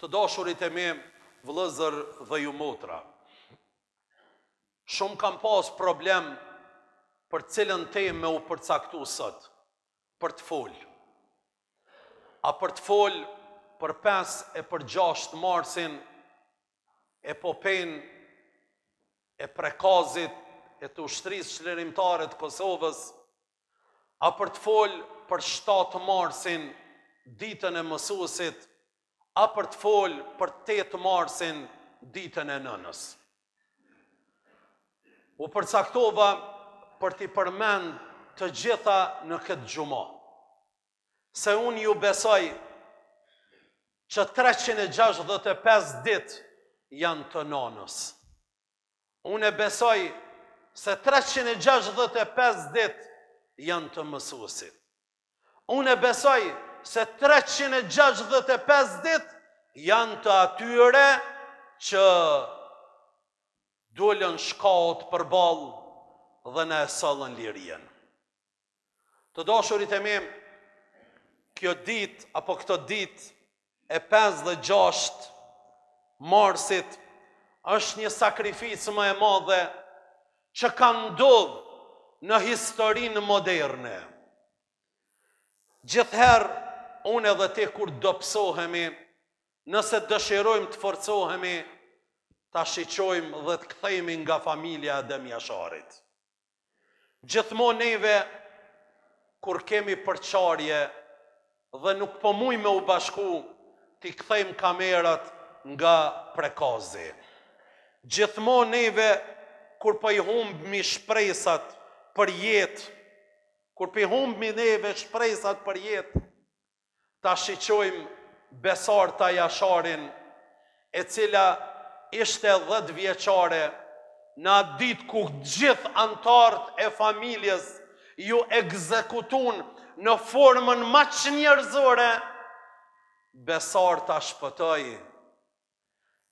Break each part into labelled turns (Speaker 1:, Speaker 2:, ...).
Speaker 1: të dashurit e mi, vëllëzër dhe ju motra. Shumë kam pas problem për cilën te me u përcaktu sëtë, për të folë. A për të folë për 5 e për 6 marsin e popen e prekazit e të ushtrisë shlerimtarët Kosovës, a për të folë për 7 marsin ditën e mësusit, a për të folë për te të marsin ditën e nënës. U përcaktova për t'i përmend të gjitha në këtë gjumë. Se unë ju besoj që 365 dit janë të nënës. Unë e besoj se 365 dit janë të mësusit. Unë e besoj se 365 dit janë të atyre që dullën shkaut për balë dhe në esallën lirien. Të shurit e mi, kjo dit, apo këto dit, e 5 dhe 6 marsit, është një sakrificë më e madhe që ka ndodhë në historinë moderne. Gjithherë unë edhe ti kur pësohemi, nëse dëshirojmë të forcohemi, ta shiqojmë dhe të kthejmë nga familja e mjasharit. Gjithmonë neve, kur kemi përqarje dhe nuk po mujmë me u bashku, ti kthejmë kamerat nga prekazi. Gjithmonë neve, kur po i humbë mi shpresat për jetë, kur po i humbë mi neve shpresat për jetë, ta shiqojmë besar të jasharin, e cila ishte dhët vjeqare, në atë ditë ku gjithë antart e familjes ju egzekutun në formën ma që njerëzore, besar të shpëtoj.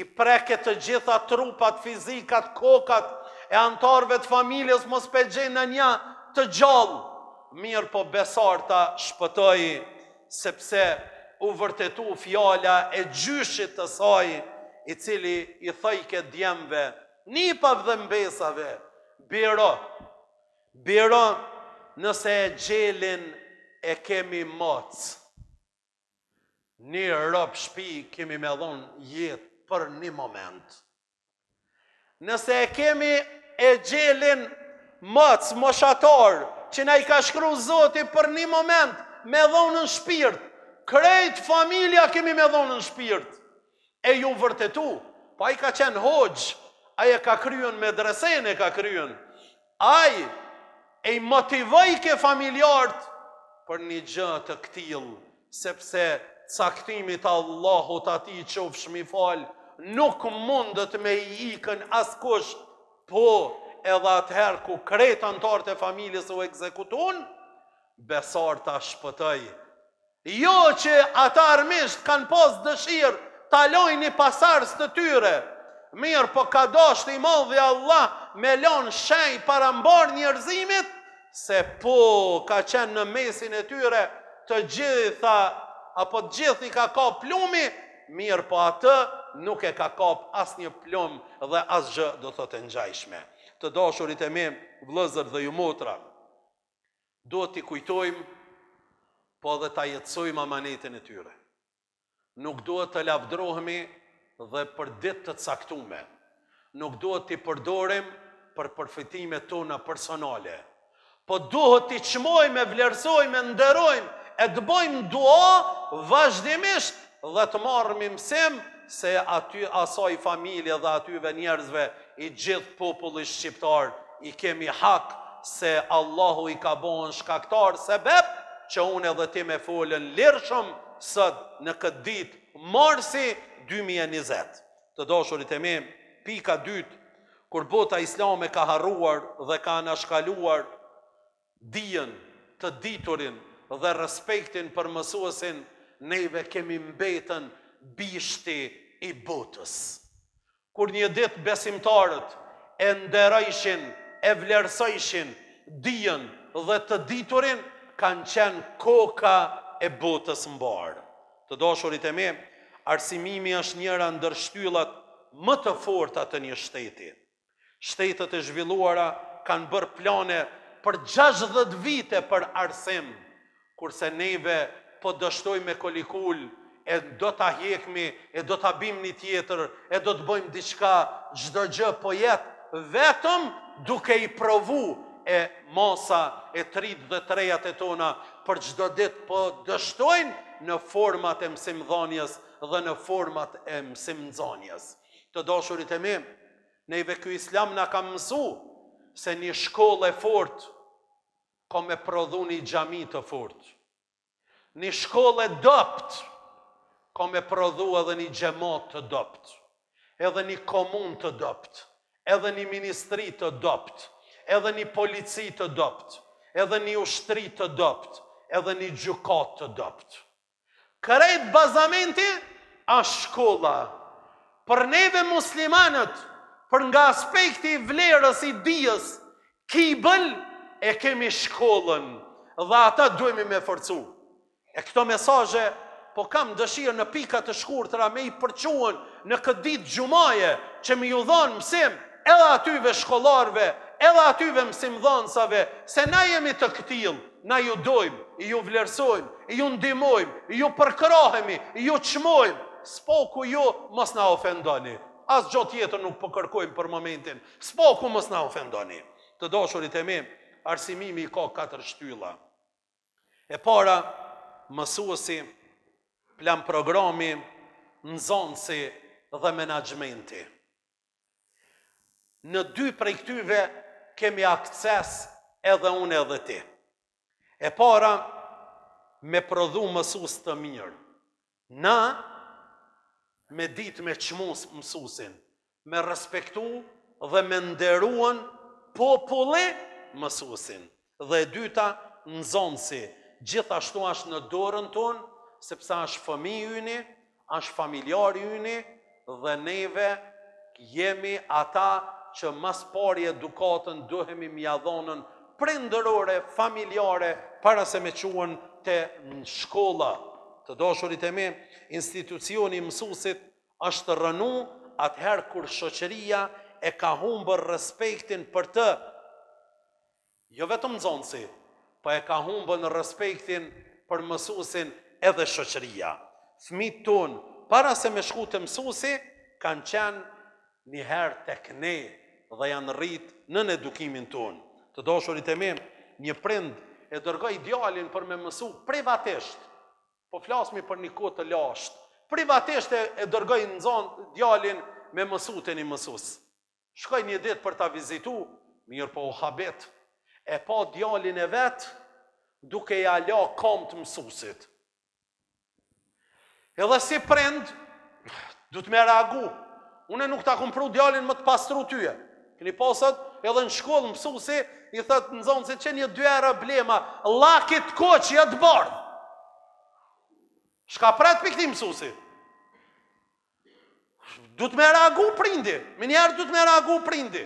Speaker 1: I preke të gjitha trupat, fizikat, kokat e antarve të familjes mos pe gjenë në një të gjallë, mirë po besar të sepse u vërtetu fjala e gjyshit të saj, i cili i thajke djemve, një pavë dhe mbesave, bjero, nëse e gjelin e kemi mocë. Një ropë shpi kemi me dhonë jetë për një moment. Nëse e kemi e gjelin mocë moshatorë, që na i ka shkru zoti për një moment, me dhonën shpirt. Krejt familja kemi me dhonën shpirt. E ju vërtetu, pa i ka qenë hoqë, a e ka kryen me dresen e ka kryen. Aj, e i motivoj ke familjartë për një gjë të këtilë, sepse caktimit Allahut ati që u fshmi falë, nuk mundët me i ikën askush, po edhe atëherë ku kretë antartë e familjës u ekzekutunë, besar të shpëtëj. Jo që ata armisht kanë pas dëshirë ta aloj një pasarës të tyre, mirë po ka doshtë i modhë dhe Allah me lonë shenjë para mbarë njërzimit, se po ka qenë në mesin e tyre të gjitha, apo të gjithë ka ka plumi, mirë po atë nuk e ka ka as një plumi dhe as gjë do të të njajshme. Të doshurit e mi, vlëzër dhe ju mutra. Do t'i kujtojmë, po dhe t'a jetësojmë amanetin e tyre. Nuk duhet të lavdrohemi dhe për ditë të caktume. Nuk duhet t'i përdorim për përfitime tona personale. Po duhet t'i qmojmë, e vlerësojmë, e nderojmë, e të bojmë dua vazhdimisht dhe të marrë mimësim se aty asaj familje dhe atyve njerëzve i gjithë populli shqiptar i kemi hakë se Allahu i ka bon shkaktar se që unë edhe ti me folën lirëshëm sëtë në këtë dit marsi 2020. Të do shurit e mi, pika dytë, kur bota islame ka haruar dhe ka nashkaluar dijen të diturin dhe respektin për mësuesin, neve kemi mbetën bishti i botës. Kur një ditë besimtarët e ndërëjshin e vlerësojshin dijen dhe të diturin, kanë qenë koka e botës mbarë. Të doshurit e me, arsimimi është njëra shtyllat më të forta të një shteti. Shtetet e zhvilluara kanë bërë plane për 60 vite për arsim, kurse neve po dështoj me kolikull, e do të ahjekmi, e do të abim një tjetër, e do të bëjmë diçka, gjdo gjë po jetë, vetëm duke i provu e masa e trit dhe trejat e tona për gjdo dit për po dështojnë në format e mësimdhanjes dhe në format e mësimdhanjes. Të doshurit e mi, neve kjo islam në kam mëzu se një shkoll e fort ka me prodhu një gjami të fort. Një shkoll e dopt ka me prodhu edhe një gjemot të dopt edhe një komun të dopt edhe një ministri të dopt, edhe një polici të dopt, edhe një ushtri të dopt, edhe një gjukat të dopt. Kërejt bazamenti, a shkolla. Për neve muslimanët, për nga aspekti i vlerës i dijes, kibël e kemi shkollën dhe ata duemi me forcu. E këto mesaje, po kam dëshirë në pikat të shkurtra me i përquen në këtë ditë gjumaje që mi ju dhonë mësim, edhe atyve shkollarve, edhe atyve mësimdhënësve, se na jemi të kthill, na ju dojm, ju vlerësojm, ju ndihmojm, ju përkrohemi, ju çmojm, spoku ju mos na ofendoni. As gjë tjetër nuk po kërkojm për momentin. spoku mos na ofendoni. Të dashurit e mi, arsimimi ka katër shtylla. E para, mësuesi, plan programi, nxënësi dhe menaxhmenti në dy prej këtyve kemi akses edhe unë edhe ti. E para, me prodhu mësus të mirë. Na, me ditë me qmus mësusin, me respektu dhe me nderuan populli mësusin. Dhe dyta, në zonësi, gjithashtu ashtë në dorën tonë, sepse ashtë fëmi yni, ashtë familjar yni, dhe neve jemi ata mësusin që mas pari edukatën duhemi mja dhonën prinderore, familjare, para se me quen të në shkolla. Të do shurit e me, institucioni mësusit është rënu atëherë kur shoqëria e ka humbër respektin për të, jo vetëm zonësi, pa po e ka humbër në respektin për mësusin edhe shoqëria. Thmi të tunë, para se me shku të mësusi, kanë qenë njëherë të kënejë, dhe janë rritë në në edukimin tonë. Të doshurit e me, një prind e dërgoj djalin për me mësu privatisht, po flasmi për një kotë të lasht, privatisht e, e dërgoj në zonë djalin me mësu të një mësus. Shkoj një ditë për ta vizitu, mirë po u habet, e pa djalin e vetë, duke ja la kam të mësusit. Edhe si prind, du të me reagu, une nuk ta kumë pru djalin më të pastru tyje, Keni pasat edhe në shkollë mësuesi i thotë zonë, se një dy era blema, lakit koqë, koç ja të bord. Shka prat pikë tim mësuesi. Duhet më reagu prindi, më një herë duhet më reagu prindi.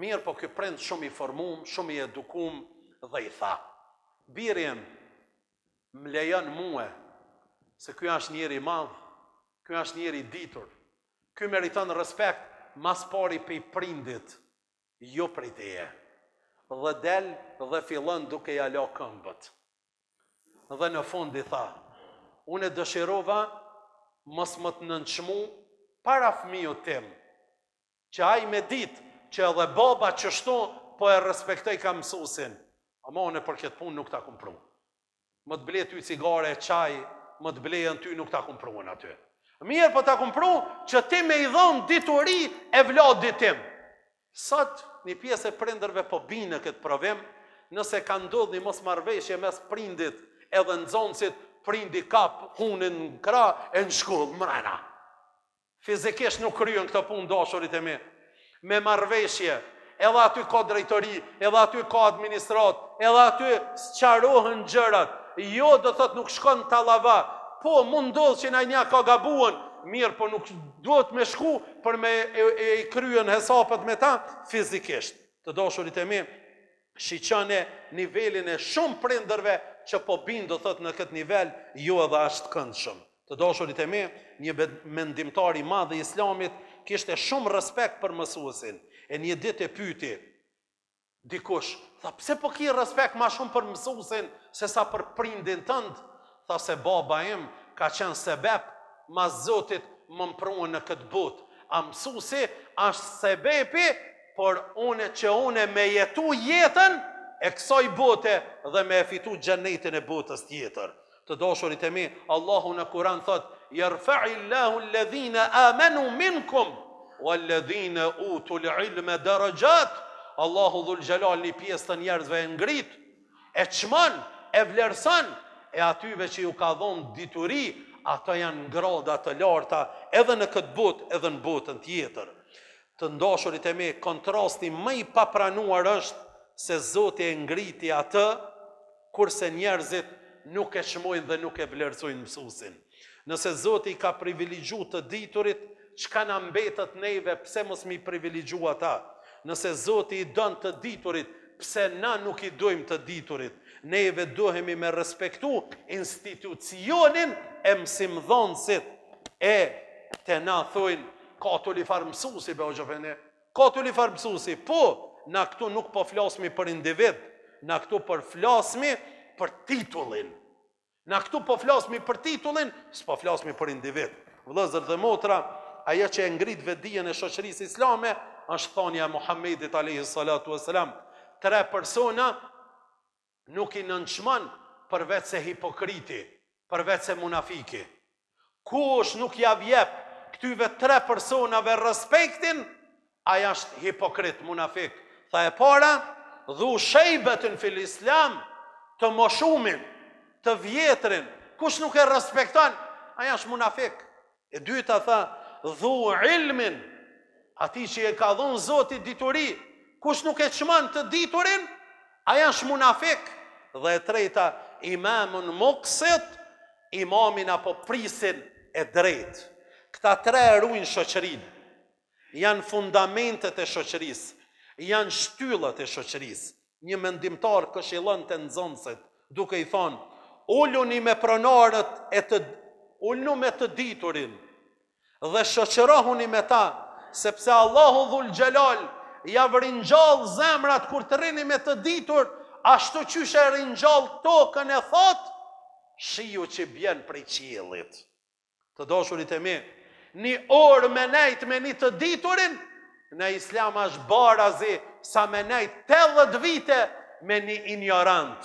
Speaker 1: Mirë, po ky prind shumë i formum, shumë i edukuar dhe i tha: "Birim, më lejon mua se ky është njëri i madh, ky është njëri i ditur. Ky meriton respekt, mas pari pe i prindit, jo për i teje. Dhe del dhe fillon duke ja lo këmbët. Dhe në fund i tha, unë e dëshirova mos më të nënçmu para fëmijut tim, që ai me ditë që edhe baba që shtu po e respektoj ka mësusin, ama unë për këtë punë nuk ta kumpru. Më të blejë ty cigare, qaj, më të blejën ty nuk ta kumpru në Mirë për po ta kumpru që ti me i dhëmë dituri e vlatë tim. Sot një pjesë e prinderve po binë këtë provim, nëse ka ndodhë një mos marveshje mes prindit edhe në zonësit, prindi ka punën në kra e në shkullë mrena. Fizikisht nuk kryen këtë punë dashurit e me. Me marveshje, edhe aty ka drejtori, edhe aty ka administrat, edhe aty së qarohën gjërat, jo dhe thot nuk shkon të lava, po mund ndodh që ai nja ka gabuar, mirë, po nuk duhet me shku për me e, e, e kryen hesapet me ta fizikisht. Të dashurit e mi, shiqane nivelin e shumë prindërve që po bindë do thot në këtë nivel, ju edhe ashtë këndshëm. Të dashurit e mi, një mendimtar i madh i islamit kishte shumë respekt për mësuesin. E një ditë e pyeti dikush, tha pse po ke respekt më shumë për mësuesin se sa për prindin tënd? Tha se baba im ka qenë sebep, ma zotit më mprunë në këtë botë. A mësusi është sebepi, por une që une me jetu jetën e kësoj bote dhe me e fitu gjenetin e botës tjetër. Të doshurit e mi, Allahu në kuran thot, jërfa illahu lëdhina amenu minkum, o lëdhina u të l'ilme dërëgjat, Allahu dhul gjelal një pjesë të njerëzve e ngrit, e qman, e vlerësan, e atyve që ju ka dhonë dituri, ato janë ngroda të larta edhe në këtë bot, edhe në botën tjetër. Të ndoshurit e me, kontrasti më i papranuar është se Zotë e ngriti atë, kurse njerëzit nuk e shmojnë dhe nuk e vlerësojnë mësusin. Nëse Zotë i ka privilegju të diturit, ka në mbetët neve, pse mos mi privilegju ata? Nëse Zotë i dënë të diturit, pse na nuk i dojmë të diturit. Ne i vedohemi me respektu institucionin e mësimdhonësit. E të na thujnë, ka të li farë mësusi, be o gjëfene, ka të li farë mësusi, po, na këtu nuk po flasmi për individ, na këtu për po flasmi për titullin. Na këtu po flasmi për titullin, s'po flasmi për individ. Vëllëzër dhe motra, aja që e ngrit vedijen e shoqërisë islame, është thonja Muhammedit a.s tre persona nuk i nënçmën përvec se hipokriti, përvec se munafiki. Kush nuk ja vjep këtyve tre personave respektin, a jashtë hipokrit munafik. Tha e para, dhu shejbet në fil islam, të moshumin, të vjetrin, kush nuk e respektan, a jashtë munafik. E dyta tha, dhu ilmin, ati që e ka dhunë zotit diturit, kush nuk e qëman të diturin, a janë shmunafik, dhe e treta imamën mokësit, imamin apo prisin e drejt. Këta tre eruin shoqërinë, janë fundamentet e shoqërisë, janë shtyllat e shoqërisë. Një mendimtar këshillon të nëzonset, duke i thonë, ulluni me pronarët e të, ullu me të diturin, dhe shoqërohuni me ta, sepse Allahu dhul gjelalë, ja gjallë zemrat kur të rini me të ditur, ashtu qysh e gjallë tokën e thot, shiju që bjen prej qilit. Të doshurit e mi, një orë me nejt me një të diturin, në islam është barazi sa me nejt telët vite me një ignorant.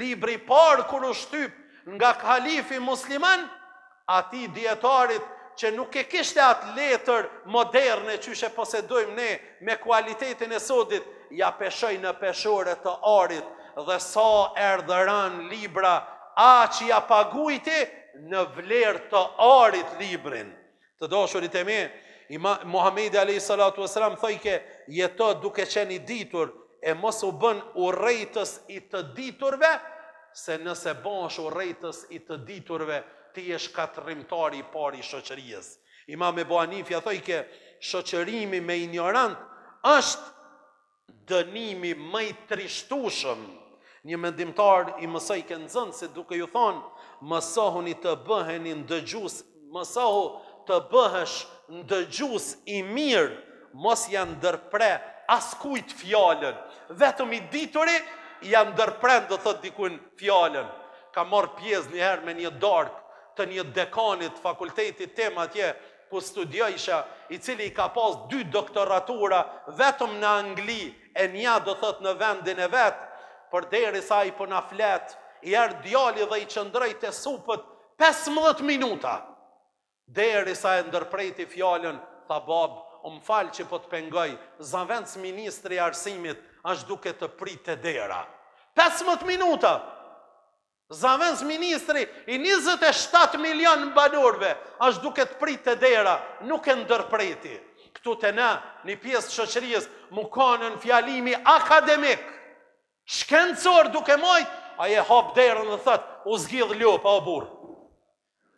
Speaker 1: Libri parë kër u shtyp nga kalifi musliman, ati djetarit, që nuk e kishte atë letër moderne që shë posedojmë ne me kualitetin e sotit, ja peshoj në peshore të arit dhe sa erdëran libra, a që ja paguiti në vlerë të arit librin. Të do shurit e me, Muhammed Ali Salatu Sram thëjke, jetë të duke qeni ditur, e mos u bën u rejtës i të diturve, se nëse bësh u rejtës i të diturve, ti e shkatrimtari i parë i shoqërisë. Imam e Buanifi thoi ke shoqërimi me ignorant është dënimi më i trishtushëm. Një mendimtar i mësoj ke nxën se duke ju thonë, një të bëheni dëgjus, mësohu të bëhesh dëgjus i mirë, mos ja ndërpre as kujt fjalën. Vetëm i dituri ja ndërpren do thot dikun fjalën. Ka marr pjesë një herë me një dartë, të një dekanit fakultetit tema atje, ku po studiojshë, i cili i ka pas dy doktoratura vetëm në Angli, e nja do thot në vendin e vetë, për deri sa i na fletë, i erë djali dhe i qëndrejt e supët 15 minuta, deri sa e ndërpreti fjalën, fjallën, tha babë, o më falë që po të pengoj, zavendës ministri arsimit, është duke të pritë të dera. 15 minuta, Zavens ministri i 27 milion në banorve, është duke të prit të dera, nuk e ndërpreti. Këtu të na, një pjesë qëqërisë, mu kanë në fjalimi akademik, shkencor duke mojt, a je hap derën dhe thëtë, u zgjidh ljopë, o burë.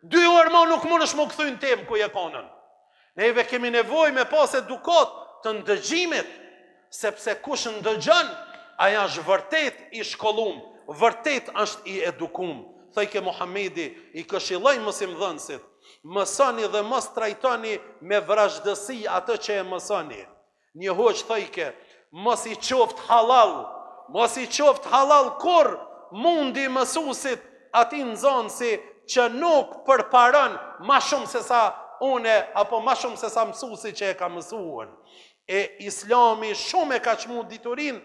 Speaker 1: Dy orë ma nuk më nëshmu këthu në temë ku je konën. Neve kemi nevoj me pas edukat të ndëgjimit, sepse kush ndëgjën, aja është vërtet i shkollumë vërtet është i edukum. Thejke Muhammedi i këshiloj mësim dhënësit, mësoni dhe mës trajtoni me vrashdësi atë që e mësoni. Një hoqë thejke, mës i qoft halal, mës i qoft halal kur mundi mësusit ati në zonë si që nuk përparën ma shumë se sa une apo ma shumë se sa mësusit që e ka mësuhën. E islami shumë e ka qmu diturin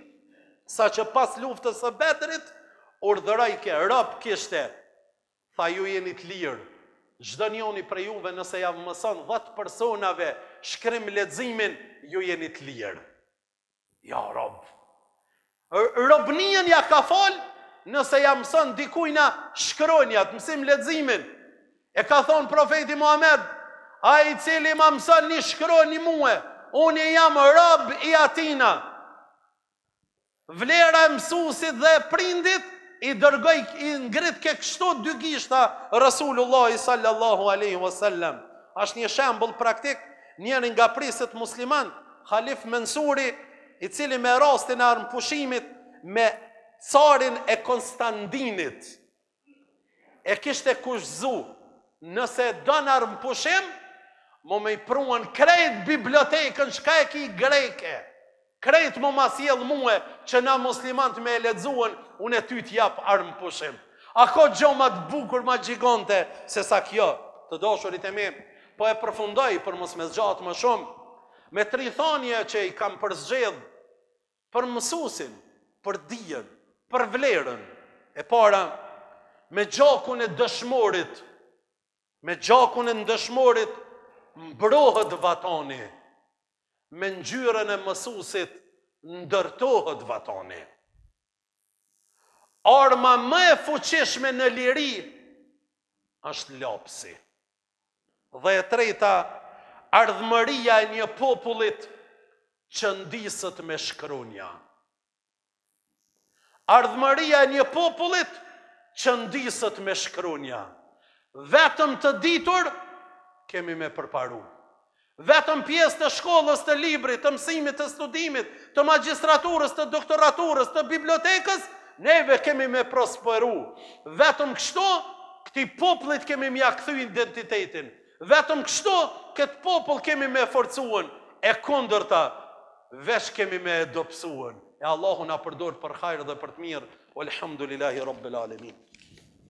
Speaker 1: sa që pas luftës së bedrit, urdhëroj ke, rob kishte, tha ju jeni të lirë, gjdo njoni për juve nëse ja mëson dhëtë personave, shkrim ledzimin, ju jeni të lirë. Ja, rob. Robnien ja ka fol, nëse ja mëson dikujna, shkrojnë ja të mësim ledzimin. E ka thonë profeti Muhammed, a i cili ma mëson një shkroni një unë i jam rob i atina. Vlera e mësusit dhe prindit, i dërgoj i ngrit ke kështu dy gishta Rasulullah sallallahu alaihi wasallam. Është një shembull praktik njëri nga prisët musliman, Halif Mensuri, i cili me rastin e armpushimit me carin e Konstantinit e kishte kushzu, nëse do në armpushim, më me i pruan krejt bibliotekën, shka e ki greke, Krejt më sjell muhe që na muslimant me e ledzuen, unë e ty t'jap armë pushim. Ako gjomat bukur ma gjigonte, se sa kjo, të doshurit e mi, po e përfundoj për mos me zgjatë më shumë, me tri thonje që i kam përzgjedh, për mësusin, për dijen, për vlerën, e para, me gjokun e dëshmorit, me gjokun e në dëshmorit, mbrohet vatanit, me njyre në mësusit ndërtohet vatoni. Arma më e fuqishme në liri është lopsi. Dhe e treta, ardhëmëria e një popullit që ndisët me shkrunja. Ardhëmëria e një popullit që ndisët me shkrunja. Vetëm të ditur, kemi me përparu. Vetëm të ditur, vetëm pjesë të shkollës të librit, të mësimit, të studimit, të magistraturës, të doktoraturës, të bibliotekës, neve kemi me prosperu. Vetëm kështu, këti poplit kemi me akthy identitetin. Vetëm kështu, këtë popull kemi me forcuën e kundërta, vesh kemi me edopsuën. E Allahu na përdor për hajrë dhe për të mirë. Elhamdulillahi Rabbil Alamin.